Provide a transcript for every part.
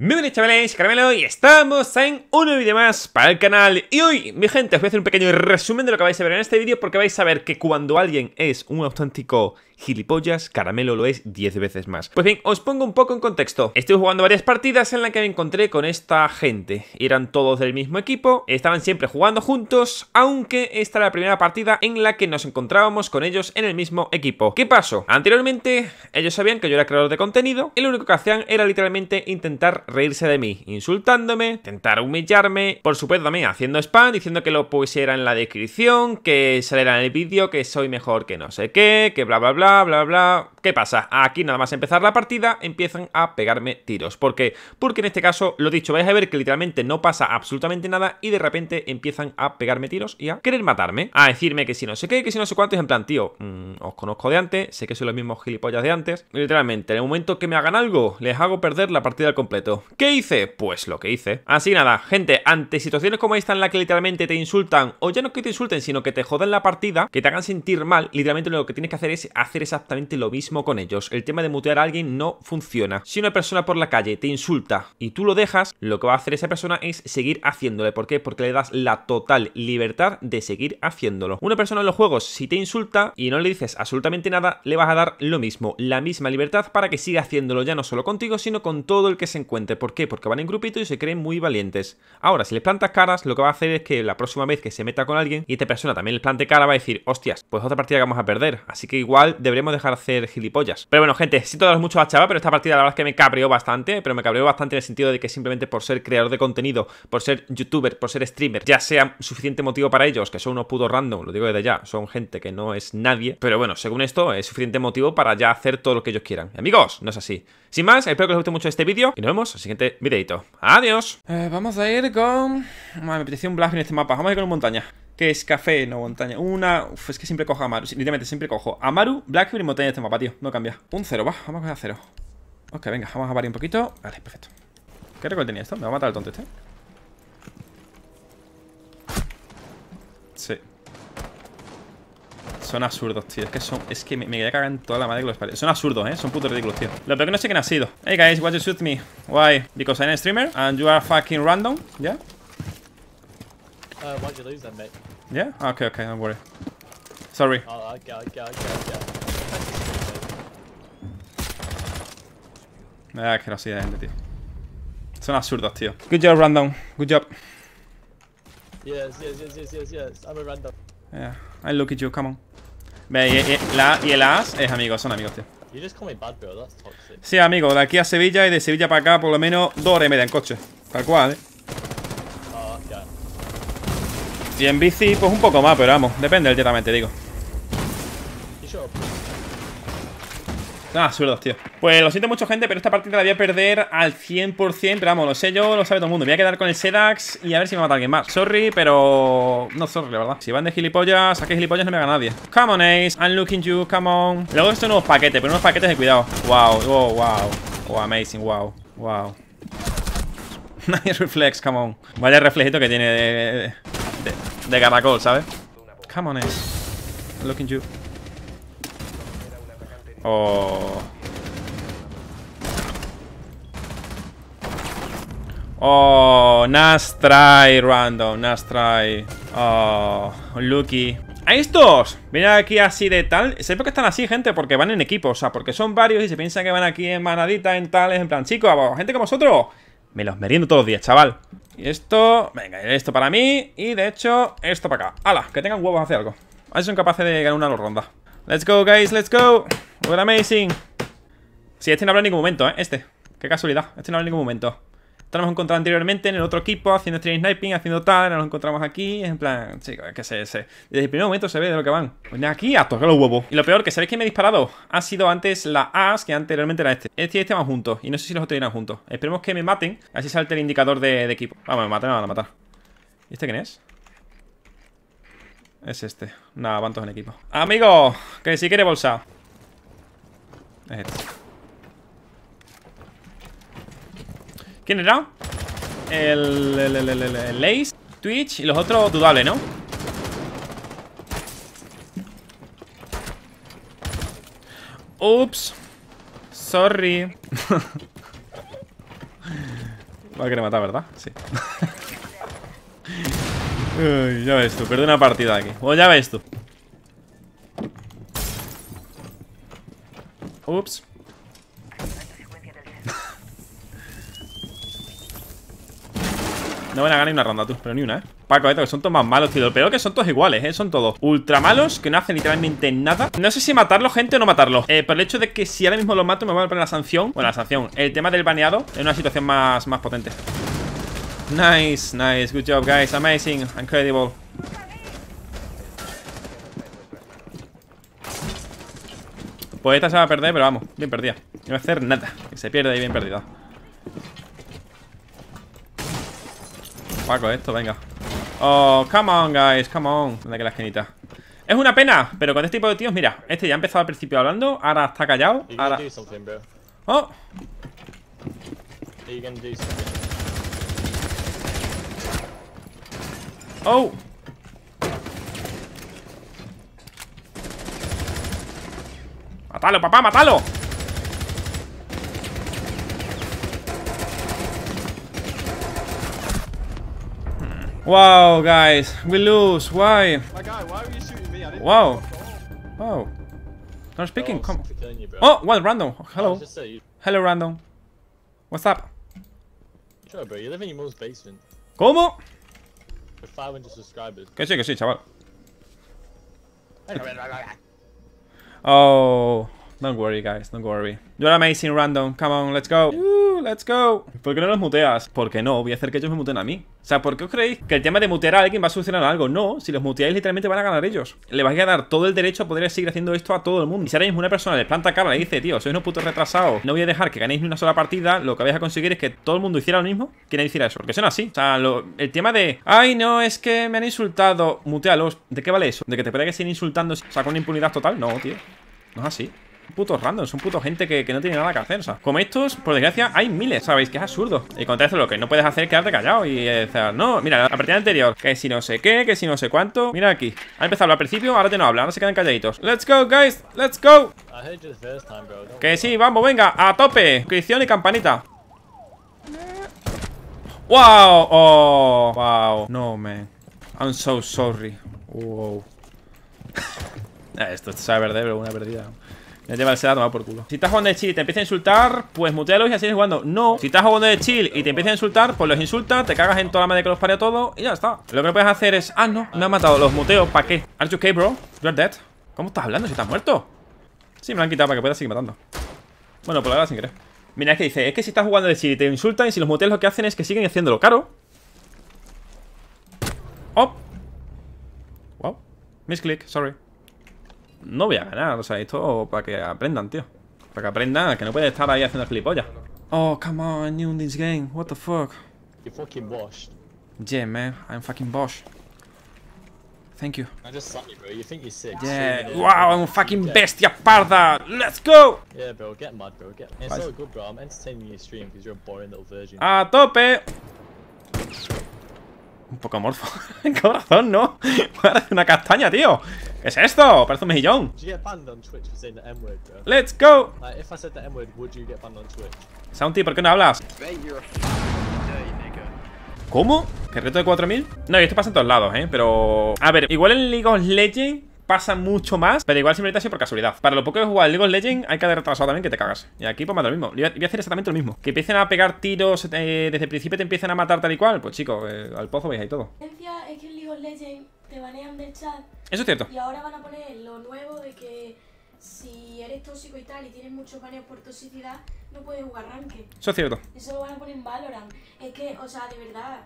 Bienvenidos chavales, Caramelo y estamos en un vídeo más para el canal Y hoy, mi gente, os voy a hacer un pequeño resumen de lo que vais a ver en este vídeo Porque vais a ver que cuando alguien es un auténtico gilipollas, Caramelo lo es 10 veces más Pues bien, os pongo un poco en contexto Estoy jugando varias partidas en las que me encontré con esta gente Eran todos del mismo equipo, estaban siempre jugando juntos Aunque esta era la primera partida en la que nos encontrábamos con ellos en el mismo equipo ¿Qué pasó? Anteriormente, ellos sabían que yo era creador de contenido Y lo único que hacían era literalmente intentar reírse de mí, insultándome, intentar humillarme, por supuesto mí haciendo spam, diciendo que lo pusiera en la descripción, que saliera en el vídeo, que soy mejor que no sé qué, que bla bla bla bla bla. ¿Qué pasa? Aquí nada más empezar la partida empiezan a pegarme tiros. ¿Por qué? Porque en este caso, lo dicho, vais a ver que literalmente no pasa absolutamente nada y de repente empiezan a pegarme tiros y a querer matarme, a decirme que si no sé qué, que si no sé cuánto, es en plan, tío, mm, os conozco de antes, sé que soy los mismos gilipollas de antes. Literalmente, en el momento que me hagan algo, les hago perder la partida al completo. ¿Qué hice? Pues lo que hice. Así nada, gente, ante situaciones como esta en la que literalmente te insultan, o ya no que te insulten, sino que te jodan la partida, que te hagan sentir mal, literalmente lo que tienes que hacer es hacer exactamente lo mismo con ellos. El tema de mutear a alguien no funciona. Si una persona por la calle te insulta y tú lo dejas, lo que va a hacer esa persona es seguir haciéndole. ¿Por qué? Porque le das la total libertad de seguir haciéndolo. Una persona en los juegos, si te insulta y no le dices absolutamente nada, le vas a dar lo mismo, la misma libertad para que siga haciéndolo ya no solo contigo, sino con todo el que se encuentra ¿Por qué? Porque van en grupito y se creen muy valientes. Ahora, si les plantas caras, lo que va a hacer es que la próxima vez que se meta con alguien y esta persona también les plante cara, va a decir, hostias, pues otra partida que vamos a perder. Así que igual deberemos dejar de hacer gilipollas. Pero bueno, gente, siento daros mucho a la chava, pero esta partida la verdad es que me cabreó bastante, pero me cabreó bastante en el sentido de que simplemente por ser creador de contenido, por ser youtuber, por ser streamer, ya sea suficiente motivo para ellos, que son unos putos random, lo digo desde ya, son gente que no es nadie. Pero bueno, según esto, es suficiente motivo para ya hacer todo lo que ellos quieran. Amigos, no es así. Sin más, espero que os guste mucho este vídeo y nos vemos siguiente videito. ¡Adiós! Eh, vamos a ir con... me apetecía un blast en este mapa. Vamos a ir con montaña. Que es café, no montaña. Una... Uf, es que siempre cojo Amaru. Literalmente, siempre cojo Amaru, Blackberry y montaña en este mapa, tío. No cambia. Un cero, va. Vamos a cero. Ok, venga, vamos a variar un poquito. Vale, perfecto. ¿Qué recuerdo tenía esto? Me va a matar el tonto este. Son absurdos, tío. Es que son. Es que me, me quería cagar en toda la madre que los paredes. Son absurdos, eh. Son putos ridículos, tío. Lo peor que no sé quién ha sido. Hey guys, why you shoot me? Why? Because I'm a streamer and you are fucking random, yeah? Uh, did you lose that, mate? Yeah? Ah, okay, okay, don't worry. Sorry. Oh, okay, okay, okay, gente, tío. Son absurdos, tío. Good job, random. Good job. Yes, yes, yes, yes, yes, yes. I'm a random. Yeah, I look at you, come on y, el as es amigo, son amigos, tío. Sí, amigo, de aquí a Sevilla y de Sevilla para acá por lo menos dos horas y media en coche. Tal cual, eh. Ah, y en bici, pues un poco más, pero vamos, depende del día también, te digo. Ah, sueldos, tío Pues lo siento mucho, gente, pero esta partida la voy a perder al 100% Pero vamos, lo sé yo, lo sabe todo el mundo voy a quedar con el Sedax y a ver si me mata alguien más Sorry, pero... no sorry, la verdad Si van de gilipollas, a gilipollas no me haga nadie Come on, Ace, I'm looking you, come on Luego estos nuevos paquetes, pero unos paquetes de cuidado Wow, oh, wow, wow oh amazing, wow, wow Nice reflex, come on Vaya reflejito que tiene de... de, caracol, ¿sabes? Come on, Ace I'm looking you Oh. Oh, random, nice Oh, lucky. ¡A estos! Vienen aquí así de tal. Sé por qué están así, gente, porque van en equipo, o sea, porque son varios y se piensan que van aquí en manadita, en tales, en plan, chicos, gente como vosotros. Me los meriendo todos los días, chaval. Y esto, venga, esto para mí. Y de hecho, esto para acá. ¡Hala! Que tengan huevos hace algo. A ver si son capaces de ganar una ronda. Let's go, guys, let's go. We're amazing. Sí, este no habla en ningún momento, ¿eh? Este. Qué casualidad. Este no habla en ningún momento. Esto lo hemos encontrado anteriormente en el otro equipo, haciendo stream sniping, haciendo tal. Nos lo encontramos aquí. En plan, chicos, que sé, sé. Desde el primer momento se ve de lo que van. Ven aquí a tocar los huevos. Y lo peor, que sabéis que me ha disparado. Ha sido antes la AS que anteriormente era este. Este y este van juntos. Y no sé si los otros irán juntos. Esperemos que me maten. Así salte el indicador de, equipo. Vamos, me maten, me van a matar. ¿Y este quién es? Es este. Nada, van todos en equipo. ¡Amigo! Que si quiere bolsa. Es este. ¿Quién era? El, el, el, el, Lace, Twitch y los otros dudables, ¿no? Ups. Sorry. Va a querer matar, ¿verdad? Sí. Uy, ya ves tú, perdí una partida aquí. O ya ves tú. Ups. No van a ganar ni una ronda, tú, pero ni una, ¿eh? Paco, esto, eh, que son todos más malos, tío. Lo peor que son todos iguales, ¿eh? Son todos ultra malos, que no hacen literalmente nada. No sé si matarlo, gente, o no matarlo. Eh, por el hecho de que si ahora mismo los mato, me van a poner la sanción. Bueno, la sanción. El tema del baneado es una situación más, más potente. Nice, nice. Good job, guys. Amazing. Incredible. Pues esta se va a perder, pero vamos. Bien perdida. No va a hacer nada. Que se pierde y bien perdida. Paco, esto, venga. Oh, come on, guys. Come on. la esquinita? Es una pena, pero con este tipo de tíos, mira, este ya ha empezado al principio hablando, ahora está callado, ahora... Oh. Oh! ¡Mátalo, papá, mátalo! Wow, guys, we lose. Why? why were you shooting me? I didn't wow. Wow. No speaking. Oh, Come. oh, what random? Hello. Hello, random. What's up? Sure, bro. You live in your mom's basement. ¿Cómo? 500 subscribers. ¿Qué sí, que sí, chaval? oh. Don't worry, guys, don't worry. You're amazing, random. Come on, let's go. let's go. ¿Por qué no los muteas? Porque no, voy a hacer que ellos me muten a mí. O sea, ¿por qué os creéis que el tema de mutear a alguien va a solucionar algo? No, si los muteáis literalmente van a ganar ellos. Le vais a dar todo el derecho a poder seguir haciendo esto a todo el mundo. Y si ahora una persona les planta cara y dice, tío, sois un puto retrasado. no voy a dejar que ganéis ni una sola partida, lo que vais a conseguir es que todo el mundo hiciera lo mismo, ¿Quién hiciera eso. Porque son así. O sea, el tema de, ay, no, es que me han insultado, mutealos. ¿De qué vale eso? ¿De que te pueda que insultando o sea, con impunidad total? No, tío. No es así putos random, son puto gente que, no tiene nada que hacer, o sea, como estos, por desgracia, hay miles, ¿sabéis? Que es absurdo. Y contra eso lo que no puedes hacer es quedarte callado y decir, eh, no, mira, la partida anterior, que si no sé qué, que si no sé cuánto, mira aquí, ha empezado al principio, ahora te no habla, ahora se quedan calladitos. Let's go, guys, let's go. Que sí, vamos, venga, a tope, suscripción y campanita. Wow, oh, wow, no, man. I'm so sorry. Wow. Esto, esto sabe verde, pero una perdida. El tomado por culo. Si estás jugando de chill y te empieza a insultar, pues mutealos y así es jugando. No. Si estás jugando de chill y te empieza a insultar, pues los insulta, te cagas en toda la madre que los pare todo y ya está. Lo que puedes hacer es, ah, no, me han matado, los muteos ¿para qué? Are you okay, bro? You're dead. ¿Cómo estás hablando si estás muerto? Sí, me lo han quitado para que pueda seguir matando. Bueno, por la verdad sin querer. Mira, es que dice, es que si estás jugando de chill y te insultan y si los muteos lo que hacen es que siguen haciéndolo caro. Oh. Wow. Misclick, sorry no voy a ganar. O sea, esto para que aprendan, tío. Para que aprendan que no puede estar ahí haciendo gilipollas. Oh, come on, I knew this game. What the fuck? You're fucking washed. Yeah, man, I'm fucking bosh. Thank you. I just saw you, bro. You think you're sick. Yeah. Wow, I'm fucking bestia parda. Let's go! Yeah, bro. Get mad, bro. Get... It's all good, bro. I'm entertaining your stream because you're a boring little virgin. A tope! Un poco amorfo. Corazón, ¿no? Parece una castaña, tío. ¿Qué es esto? Parece un mejillón. Let's go. Sounty, ¿por qué no hablas? ¿Cómo? ¿Qué reto de 4000? No, y esto pasa en todos lados, ¿eh? Pero... A ver, igual en League of Legends pasa mucho más, pero igual ha sido por casualidad. Para lo poco que he jugado League of Legends, hay que haber retrasado también que te cagas. Y aquí pues más lo mismo. Voy a hacer exactamente lo mismo. Que empiecen a pegar tiros eh, desde el principio te empiecen a matar tal y cual. Pues chicos, eh, al pozo veis ahí todo. Es que en League of Legends te banean del chat. Eso es cierto. Y ahora van a poner lo nuevo de que si eres tóxico y tal y tienes muchos baneos por toxicidad, no puedes jugar ranked. Eso es cierto. Eso lo van a poner en Valorant. Es que, o sea, de verdad...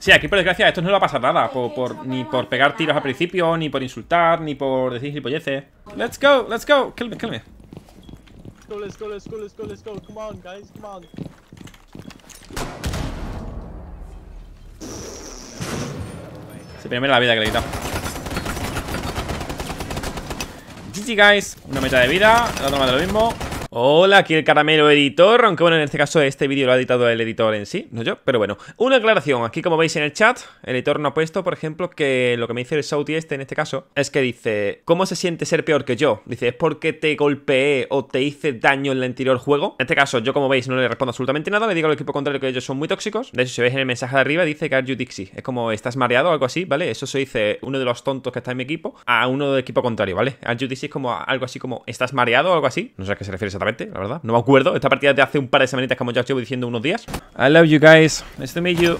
Sí, aquí por desgracia esto no le va a pasar nada Ni por pegar tiros al principio Ni por insultar, ni por decir gilipolleces Let's go, let's go, kill me, kill me Let's go, let's go, let's go, let's go, let's go Come on, guys, come on Se pierde la vida que le he quitado GG, guys Una meta de vida, la toma de lo mismo Hola, aquí el caramelo editor, aunque bueno, en este caso este vídeo lo ha editado el editor en sí, no yo, pero bueno. Una aclaración, aquí como veis en el chat, el editor no ha puesto, por ejemplo, que lo que me dice el Sauti este en este caso, es que dice, ¿cómo se siente ser peor que yo? Dice, ¿es porque te golpeé o te hice daño en el anterior juego? En este caso, yo como veis no le respondo absolutamente nada, le digo al equipo contrario que ellos son muy tóxicos. De hecho, si veis en el mensaje de arriba, dice que are Dixie. Es como, ¿estás mareado o algo así? ¿Vale? Eso se dice uno de los tontos que está en mi equipo a uno del equipo contrario, ¿vale? Are Dixie es como algo así como, ¿estás mareado o algo así? No sé a qué se refiere la verdad. No me acuerdo. Esta partida de hace un par de semanitas, como ya os llevo diciendo, unos días. I love you guys. Nice to meet you.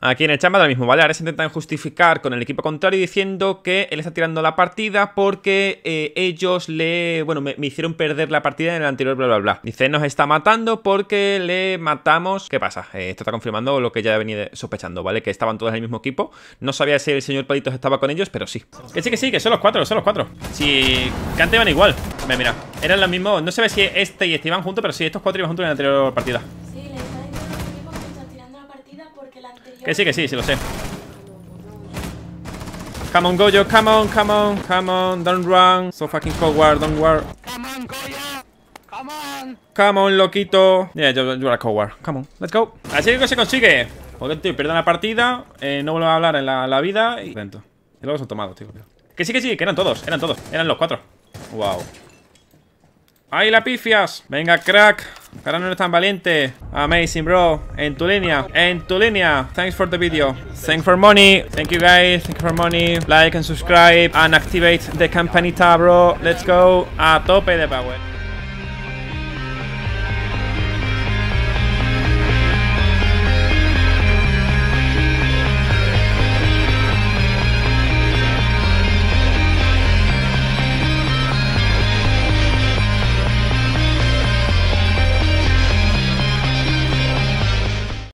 Aquí en el chamba lo mismo, ¿vale? Ahora se intentan justificar con el equipo contrario diciendo que él está tirando la partida porque eh, ellos le... Bueno, me, hicieron perder la partida en el anterior, bla, bla, bla. Dice, nos está matando porque le matamos... ¿Qué pasa? Eh, esto está confirmando lo que ya venía sospechando, ¿vale? Que estaban todos en el mismo equipo. No sabía si el señor Palitos estaba con ellos, pero sí. Que sí, que sí, que son los cuatro, son los cuatro. Si... iban igual. Mira, mira. Eran los mismos... No se ve si este y este iban juntos, pero sí, estos cuatro iban juntos en la anterior partida. Que sí, que sí, sí lo sé. Come on, Goyo, come on, come on, come on, don't run. So fucking coward, don't war. Come on, Goyo. Come on. Come on, loquito. Yeah, yo you're a coward. Come on, let's go. Así que se consigue. Joder, tío, pierde la partida. Eh, no vuelvo a hablar en la, vida. Y... lento Y luego son tomados, tío. Que sí, que sí, que eran todos, eran todos. Eran los cuatro. Wow. ¡Ay la pifias! Venga, crack. Ahora no eres tan valiente. Amazing, bro. En tu línea. En tu línea. Thanks for the video. Thanks for money. Thank you, guys. Thank for money. Like and subscribe. And activate the campanita, bro. Let's go. A tope de power.